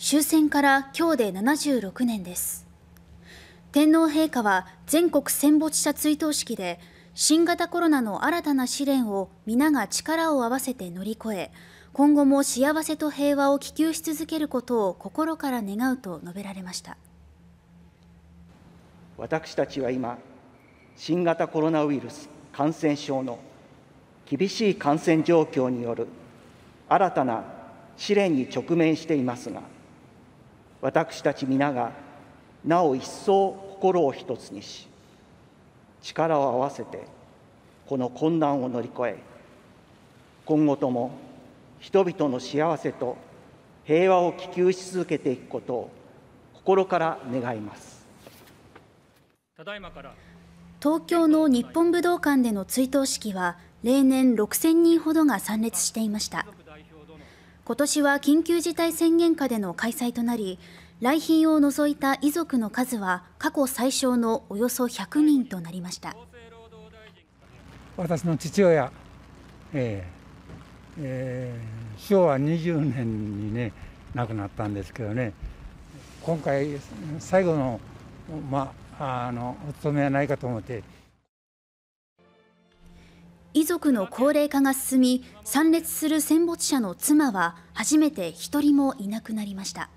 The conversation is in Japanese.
終戦から今日で76年です天皇陛下は全国戦没者追悼式で新型コロナの新たな試練を皆が力を合わせて乗り越え今後も幸せと平和を希求し続けることを心から願うと述べられました私たちは今新型コロナウイルス感染症の厳しい感染状況による新たな試練に直面していますが私たち皆がなお一層心を一つにし力を合わせてこの困難を乗り越え今後とも人々の幸せと平和を希求し続けていくことを心から願いますただいまから東京の日本武道館での追悼式は例年6000人ほどが参列していました今年は緊急事態宣言下での開催となり来賓を除いた遺族の数は過去最少のおよそ100人となりました私の父親、えーえー、昭和20年にね亡くなったんですけどね今回最後の,、まあ、あのお勤めはないかと思って遺族の高齢化が進み参列する戦没者の妻は初めて一人もいなくなりました